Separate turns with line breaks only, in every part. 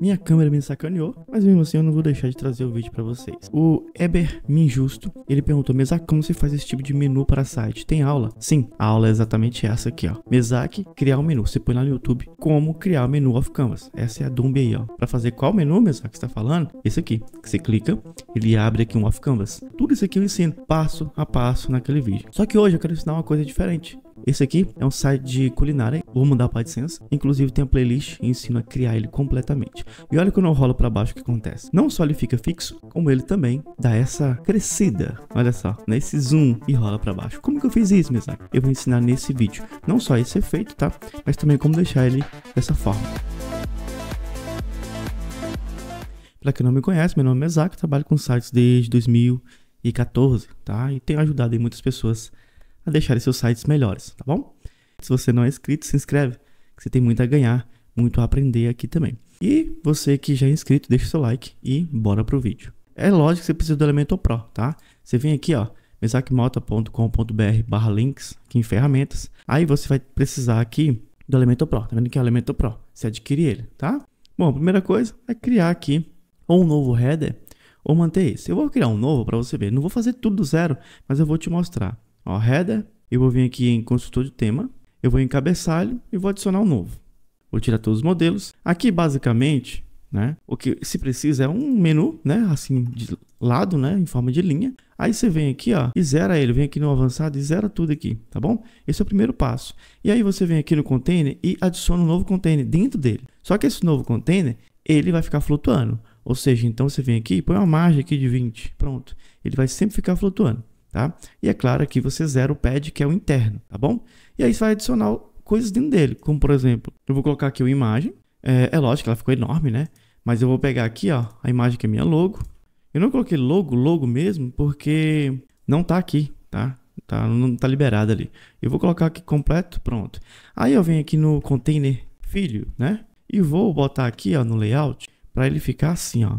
Minha câmera me sacaneou, mas mesmo assim eu não vou deixar de trazer o vídeo para vocês. O Eber Minjusto, ele perguntou: Mesac, como se faz esse tipo de menu para site? Tem aula? Sim, a aula é exatamente essa aqui, ó. Mesac, criar um menu. Você põe lá no YouTube como criar o menu off canvas. Essa é a Dumb aí, ó. Para fazer qual menu, Mesac, que está falando? Esse aqui. Você clica, ele abre aqui um off canvas. Tudo isso aqui eu ensino passo a passo naquele vídeo. Só que hoje eu quero ensinar uma coisa diferente. Esse aqui é um site de culinária, vou mudar para AdSense. Inclusive tem a playlist e ensino a criar ele completamente. E olha quando eu rolo para baixo o que acontece. Não só ele fica fixo, como ele também dá essa crescida. Olha só, nesse zoom e rola para baixo. Como que eu fiz isso, meu Eu vou ensinar nesse vídeo. Não só esse efeito, tá? Mas também como deixar ele dessa forma. Para quem não me conhece, meu nome é Isaac, trabalho com sites desde 2014, tá? E tenho ajudado muitas pessoas a deixarem seus sites melhores, tá bom? Se você não é inscrito, se inscreve, que você tem muito a ganhar, muito a aprender aqui também. E você que já é inscrito, deixa seu like e bora pro vídeo. É lógico que você precisa do Elementor Pro, tá? Você vem aqui, ó, mesacmota.com.br barra links, aqui em ferramentas. Aí você vai precisar aqui do Elementor Pro, tá vendo que é o Elementor Pro? Você adquire ele, tá? Bom, a primeira coisa é criar aqui ou um novo header ou manter esse. Eu vou criar um novo para você ver. Não vou fazer tudo do zero, mas eu vou te mostrar. Ó, header, eu vou vir aqui em construtor de tema, eu vou em cabeçalho e vou adicionar um novo. Vou tirar todos os modelos. Aqui, basicamente, né, o que se precisa é um menu, né, assim, de lado, né, em forma de linha. Aí você vem aqui, ó, e zera ele. Vem aqui no avançado e zera tudo aqui, tá bom? Esse é o primeiro passo. E aí você vem aqui no container e adiciona um novo container dentro dele. Só que esse novo container, ele vai ficar flutuando. Ou seja, então você vem aqui e põe uma margem aqui de 20. Pronto. Ele vai sempre ficar flutuando tá? E é claro que você zera o pad que é o interno, tá bom? E aí você vai adicionar coisas dentro dele, como por exemplo, eu vou colocar aqui uma imagem, é, é lógico, ela ficou enorme, né? Mas eu vou pegar aqui, ó, a imagem que é minha logo. Eu não coloquei logo, logo mesmo, porque não tá aqui, tá? Tá, não tá liberado ali. Eu vou colocar aqui completo, pronto. Aí eu venho aqui no container filho, né? E vou botar aqui, ó, no layout, para ele ficar assim, ó,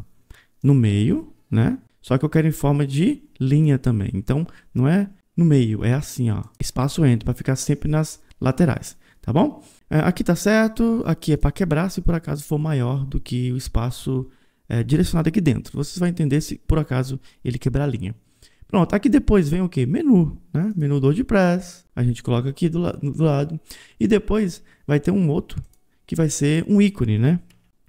no meio, né? Só que eu quero em forma de linha também. Então, não é no meio, é assim, ó. Espaço entre, para ficar sempre nas laterais, tá bom? É, aqui tá certo, aqui é para quebrar se por acaso for maior do que o espaço é, direcionado aqui dentro. Vocês vão entender se por acaso ele quebrar a linha. Pronto, aqui depois vem o que? Menu, né? Menu do WordPress. A gente coloca aqui do, la do lado. E depois vai ter um outro que vai ser um ícone, né?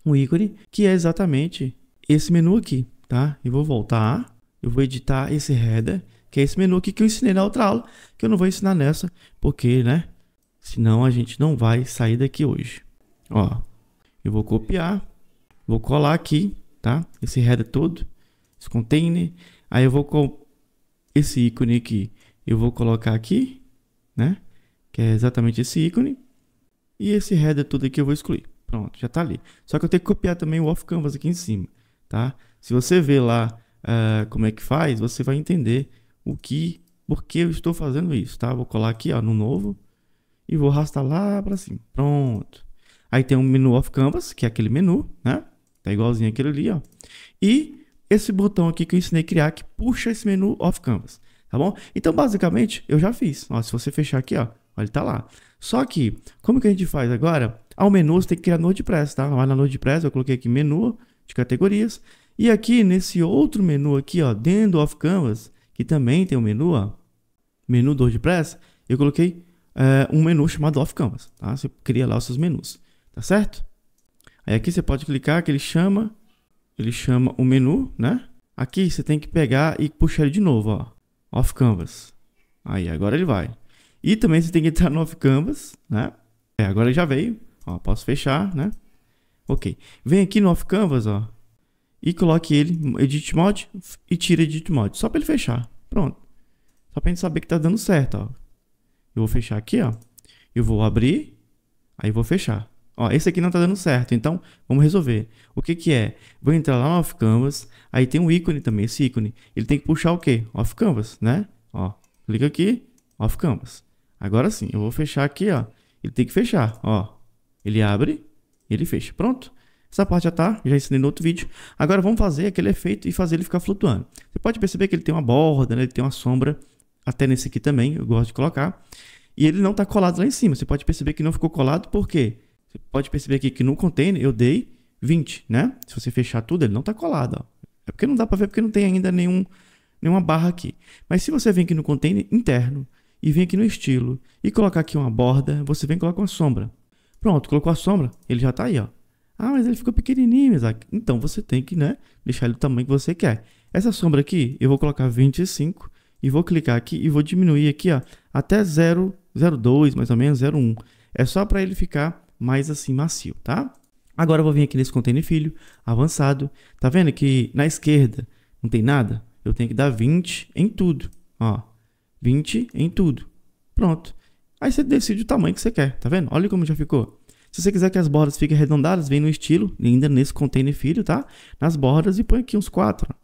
Um ícone que é exatamente esse menu aqui tá? E vou voltar, eu vou editar esse header, que é esse menu aqui que eu ensinei na outra aula, que eu não vou ensinar nessa, porque, né? Senão a gente não vai sair daqui hoje. Ó, eu vou copiar, vou colar aqui, tá? Esse header todo, esse container. Aí eu vou com esse ícone aqui, eu vou colocar aqui, né? Que é exatamente esse ícone. E esse header todo aqui eu vou excluir. Pronto, já tá ali. Só que eu tenho que copiar também o off canvas aqui em cima, tá? Se você vê lá uh, como é que faz, você vai entender o que, por que eu estou fazendo isso, tá? Vou colar aqui, ó, no novo e vou arrastar lá para cima. Pronto. Aí tem um menu off canvas, que é aquele menu, né? Tá igualzinho aquele ali, ó. E esse botão aqui que eu ensinei a criar que puxa esse menu off canvas, tá bom? Então, basicamente, eu já fiz. Ó, se você fechar aqui, ó, ele tá lá. Só que, como que a gente faz agora? Ao menu, você tem que criar no WordPress, tá? Lá na WordPress, eu coloquei aqui menu de categorias. E aqui nesse outro menu aqui, ó, dentro Off canvas, que também tem um menu, ó, menu do WordPress, eu coloquei é, um menu chamado off canvas, tá? Você cria lá os seus menus, tá certo? Aí aqui você pode clicar que ele chama, ele chama o menu, né? Aqui você tem que pegar e puxar ele de novo, ó, off canvas. Aí agora ele vai. E também você tem que entrar no off canvas, né? É, agora ele já veio. Ó, posso fechar, né? Ok. Vem aqui no off canvas, ó e coloque ele, edit mod e tira edit mod, só para ele fechar. Pronto. Só para a gente saber que tá dando certo, ó. Eu vou fechar aqui, ó. Eu vou abrir, aí vou fechar. Ó, esse aqui não tá dando certo, então vamos resolver. O que que é? Vou entrar lá no Off Canvas, aí tem um ícone também, esse ícone. Ele tem que puxar o quê? Off Canvas, né? Ó, clica aqui, Off Canvas. Agora sim, eu vou fechar aqui, ó. Ele tem que fechar, ó. Ele abre, ele fecha. Pronto. Essa parte já tá, já ensinei no outro vídeo. Agora vamos fazer aquele efeito e fazer ele ficar flutuando. Você pode perceber que ele tem uma borda, né? ele tem uma sombra, até nesse aqui também, eu gosto de colocar. E ele não está colado lá em cima. Você pode perceber que não ficou colado, por quê? Você pode perceber aqui que no container eu dei 20, né? Se você fechar tudo, ele não está colado. Ó. É porque não dá para ver, porque não tem ainda nenhum, nenhuma barra aqui. Mas se você vem aqui no container interno e vem aqui no estilo e colocar aqui uma borda, você vem e coloca uma sombra. Pronto, colocou a sombra, ele já está aí, ó. Ah, mas ele ficou pequenininho, Isaac. Então você tem que, né, deixar ele do tamanho que você quer. Essa sombra aqui, eu vou colocar 25 e vou clicar aqui e vou diminuir aqui, ó, até 0,02, mais ou menos, 0,1. É só para ele ficar mais assim macio, tá? Agora eu vou vir aqui nesse container filho, avançado. Tá vendo que na esquerda não tem nada? Eu tenho que dar 20 em tudo, ó. 20 em tudo. Pronto. Aí você decide o tamanho que você quer, tá vendo? Olha como já ficou. Se você quiser que as bordas fiquem arredondadas, vem no estilo, ainda nesse container filho, tá? Nas bordas e põe aqui uns 4.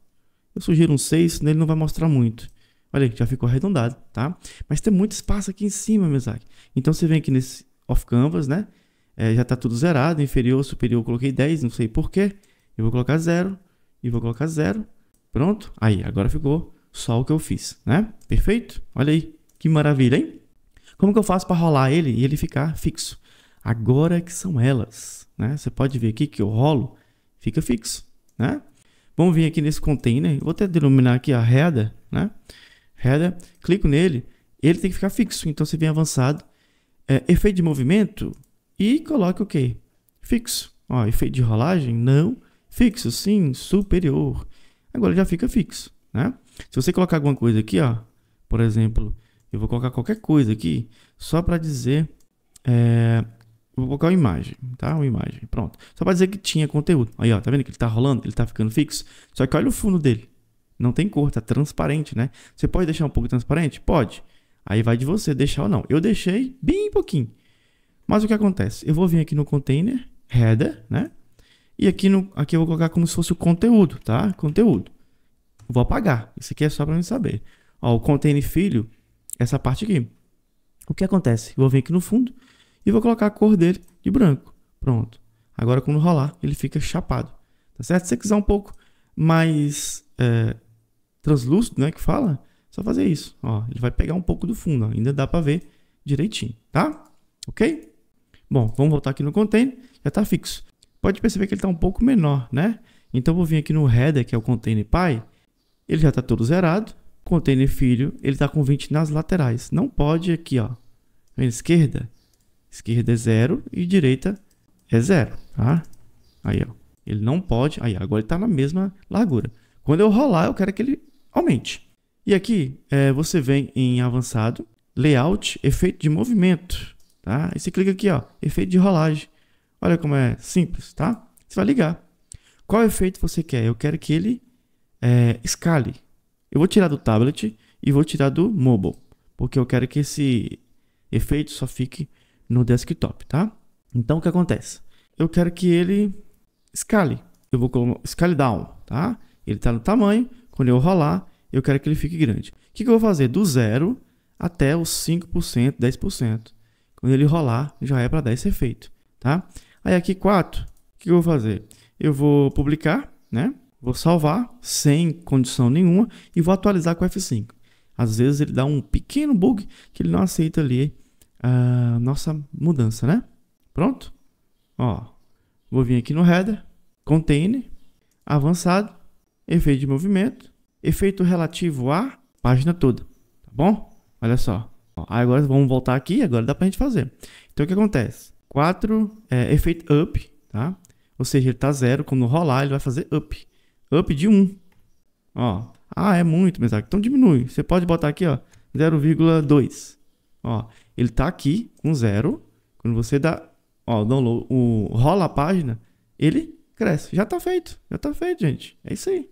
Eu sugiro uns 6, senão ele não vai mostrar muito. Olha aí, já ficou arredondado, tá? Mas tem muito espaço aqui em cima, meu Zac. Então você vem aqui nesse off canvas, né? É, já tá tudo zerado, inferior, superior, eu coloquei 10, não sei porquê. Eu vou colocar 0 e vou colocar 0. Pronto, aí, agora ficou só o que eu fiz, né? Perfeito? Olha aí, que maravilha, hein? Como que eu faço para rolar ele e ele ficar fixo? agora que são elas. Né? Você pode ver aqui que o rolo fica fixo. Né? Vamos vir aqui nesse container, né? vou até denominar aqui a header, né? header, clico nele, ele tem que ficar fixo, então você vem avançado, é, efeito de movimento e coloca o okay, quê? Fixo. Ó, efeito de rolagem, não, fixo, sim, superior. Agora já fica fixo, né? Se você colocar alguma coisa aqui, ó, por exemplo, eu vou colocar qualquer coisa aqui, só para dizer... É, Vou colocar uma imagem, tá? Uma imagem, pronto. Só para dizer que tinha conteúdo. Aí, ó, tá vendo que ele tá rolando? Ele tá ficando fixo. Só que olha o fundo dele. Não tem cor, tá transparente, né? Você pode deixar um pouco transparente? Pode. Aí vai de você deixar ou não. Eu deixei bem pouquinho. Mas o que acontece? Eu vou vir aqui no container, header, né? E aqui, no, aqui eu vou colocar como se fosse o conteúdo, tá? Conteúdo. Vou apagar. Isso aqui é só para mim saber. Ó, o container filho, essa parte aqui. O que acontece? Eu vou vir aqui no fundo, e vou colocar a cor dele de branco. Pronto. Agora, quando rolar, ele fica chapado. Tá certo? Se você quiser um pouco mais é, translúcido, né? Que fala, só fazer isso. Ó, ele vai pegar um pouco do fundo, ó, ainda dá para ver direitinho, tá? Ok? Bom, vamos voltar aqui no container, já está fixo. Pode perceber que ele está um pouco menor, né? Então, vou vir aqui no header, que é o container pai, ele já está todo zerado. Container filho, ele está com 20 nas laterais. Não pode aqui, ó, na esquerda, Esquerda é zero e direita é zero, tá? Aí, ó. Ele não pode... Aí, agora ele está na mesma largura. Quando eu rolar, eu quero que ele aumente. E aqui, é, você vem em avançado, layout, efeito de movimento, tá? E você clica aqui, ó, efeito de rolagem. Olha como é simples, tá? Você vai ligar. Qual efeito você quer? Eu quero que ele é, escale. Eu vou tirar do tablet e vou tirar do mobile, porque eu quero que esse efeito só fique no desktop, tá? Então o que acontece? Eu quero que ele escale. Eu vou colocar scale down, tá? Ele está no tamanho. Quando eu rolar, eu quero que ele fique grande. O que, que eu vou fazer? Do zero até os 5%, 10%. Quando ele rolar, já é para dar esse efeito, tá? Aí aqui 4, o que, que eu vou fazer? Eu vou publicar, né? Vou salvar sem condição nenhuma e vou atualizar com F5. Às vezes ele dá um pequeno bug que ele não aceita ali a nossa mudança, né? Pronto? Ó, vou vir aqui no header, container, avançado, efeito de movimento, efeito relativo à página toda, tá bom? Olha só. Ó, agora vamos voltar aqui, agora dá pra gente fazer. Então o que acontece? 4 é, efeito up, tá? Ou seja, ele tá zero, quando rolar ele vai fazer up. Up de 1. Um. Ó, ah, é muito, Mesac. Então diminui. Você pode botar aqui, ó, 0,2. Ó, ele tá aqui com zero. Quando você dá, ó, download, o, rola a página, ele cresce. Já tá feito, já tá feito, gente. É isso aí.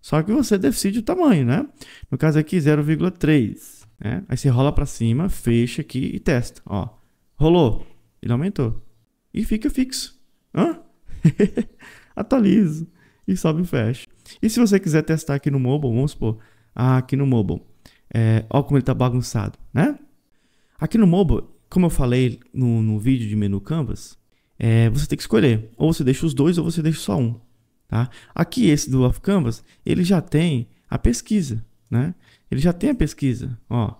Só que você decide o tamanho, né? No caso aqui, 0,3. Né? Aí você rola para cima, fecha aqui e testa. Ó, rolou, ele aumentou. E fica fixo. Hã? atualiza E sobe e fecha. E se você quiser testar aqui no mobile, vamos supor, ah, aqui no mobile. É, ó como ele tá bagunçado, né? Aqui no Mobile, como eu falei no, no vídeo de menu Canvas, é, você tem que escolher. Ou você deixa os dois ou você deixa só um. Tá? Aqui esse do Off Canvas, ele já tem a pesquisa. Né? Ele já tem a pesquisa. Ó.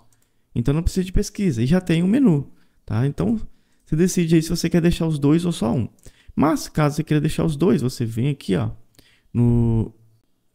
Então não precisa de pesquisa. E já tem o um menu. Tá? Então você decide aí se você quer deixar os dois ou só um. Mas caso você queira deixar os dois, você vem aqui ó, no,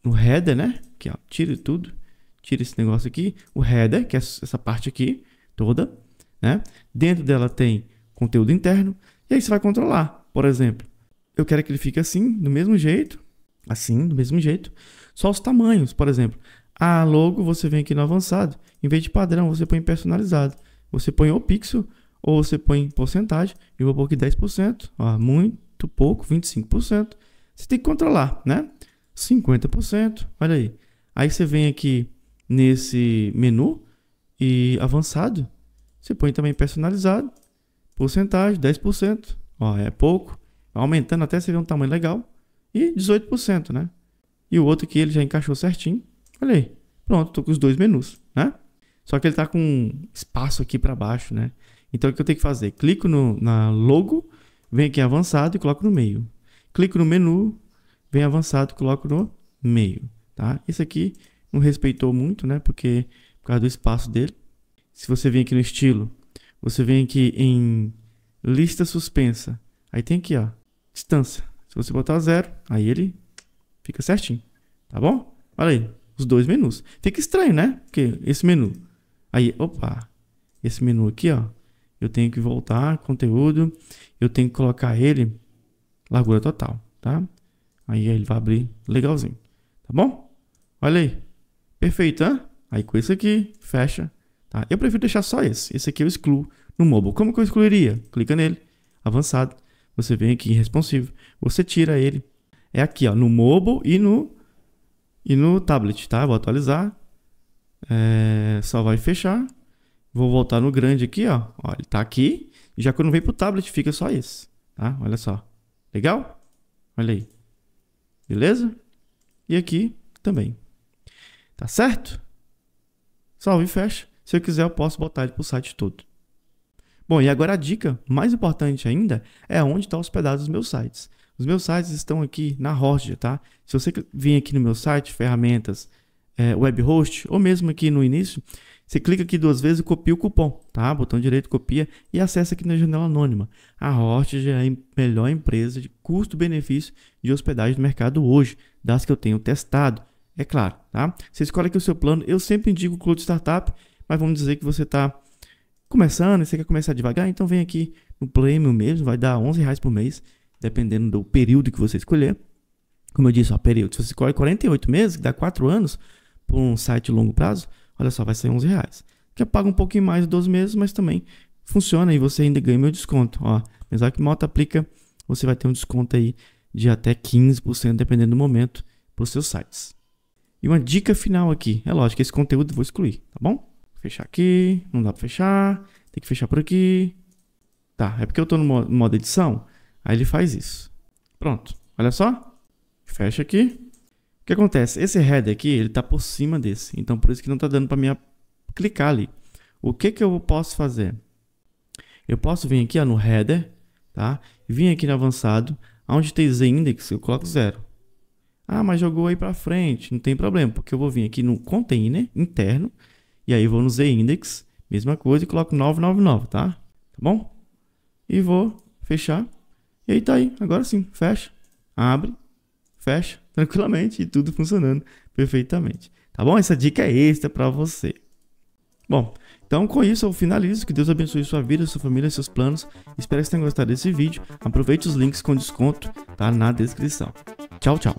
no header, né? Aqui, ó, tira tudo. Tira esse negócio aqui. O header, que é essa parte aqui toda. Né? Dentro dela tem conteúdo interno, e aí você vai controlar. Por exemplo, eu quero que ele fique assim, do mesmo jeito, assim, do mesmo jeito, só os tamanhos, por exemplo. A logo você vem aqui no avançado, em vez de padrão você põe personalizado. Você põe o pixel ou você põe porcentagem, eu vou pôr aqui 10%, ó, muito pouco, 25%. Você tem que controlar, né? 50%, olha aí. Aí você vem aqui nesse menu e avançado, você põe também personalizado, porcentagem, 10%. Ó, é pouco. Aumentando até você ver um tamanho legal. E 18%, né? E o outro aqui ele já encaixou certinho. Olha aí. Pronto, tô com os dois menus, né? Só que ele tá com espaço aqui para baixo, né? Então o que eu tenho que fazer? Clico no, na logo, vem aqui em avançado e coloco no meio. Clico no menu, vem avançado e coloco no meio, tá? Isso aqui não respeitou muito, né? Porque por causa do espaço dele. Se você vem aqui no estilo, você vem aqui em lista suspensa. Aí tem aqui, ó, distância. Se você botar zero, aí ele fica certinho, tá bom? Olha aí, os dois menus. Fica estranho, né? Porque esse menu, aí, opa, esse menu aqui, ó, eu tenho que voltar, conteúdo, eu tenho que colocar ele, largura total, tá? Aí ele vai abrir legalzinho, tá bom? Olha aí, perfeito, hein? Aí com isso aqui, fecha. Tá? Eu prefiro deixar só esse. Esse aqui eu excluo no mobile. Como que eu excluiria? Clica nele, avançado. Você vem aqui em responsivo. Você tira ele. É aqui, ó, no mobile e no, e no tablet, tá? vou atualizar. É, só vai fechar. Vou voltar no grande aqui, ó. ó ele tá aqui. Já quando vem pro tablet, fica só esse, tá? Olha só. Legal? Olha aí. Beleza? E aqui também. Tá certo? Salve e fecha. Se eu quiser, eu posso botar ele para o site todo. Bom, e agora a dica mais importante ainda é onde está hospedado os meus sites. Os meus sites estão aqui na Hosted, tá? Se você vir aqui no meu site, ferramentas, é, web host, ou mesmo aqui no início, você clica aqui duas vezes e copia o cupom, tá? Botão direito, copia e acessa aqui na janela anônima. A Hosted é a melhor empresa de custo-benefício de hospedagem do mercado hoje, das que eu tenho testado, é claro, tá? Você escolhe aqui o seu plano. Eu sempre indico o Cloud Startup, mas vamos dizer que você está começando e você quer começar devagar, então vem aqui no Premium mesmo, vai dar 11 reais por mês, dependendo do período que você escolher. Como eu disse, ó, período, se você escolhe 48 meses, que dá 4 anos, por um site longo prazo, olha só, vai ser 11 reais. Que paga um pouquinho mais 12 meses, mas também funciona e você ainda ganha meu desconto. Ó, que moto aplica, você vai ter um desconto aí de até 15%, dependendo do momento, para os seus sites. E uma dica final aqui, é lógico, esse conteúdo eu vou excluir, tá bom? Fechar aqui. Não dá pra fechar. Tem que fechar por aqui. Tá, é porque eu tô no modo edição. Aí ele faz isso. Pronto. Olha só. Fecha aqui. O que acontece? Esse header aqui, ele tá por cima desse. Então, por isso que não tá dando pra mim clicar ali. O que que eu posso fazer? Eu posso vir aqui ó, no header, tá? Vim aqui no avançado. Onde tem Z index, eu coloco zero. Ah, mas jogou aí para frente, não tem problema, porque eu vou vir aqui no container interno e aí vou no Z-index, mesma coisa, e coloco 999, tá? Tá bom? E vou fechar. E aí tá aí, agora sim, fecha, abre, fecha, tranquilamente, e tudo funcionando perfeitamente. Tá bom? Essa dica é extra para você. Bom, então com isso eu finalizo. Que Deus abençoe sua vida, sua família, seus planos. Espero que vocês tenham gostado desse vídeo. Aproveite os links com desconto, tá? Na descrição. Tchau, tchau.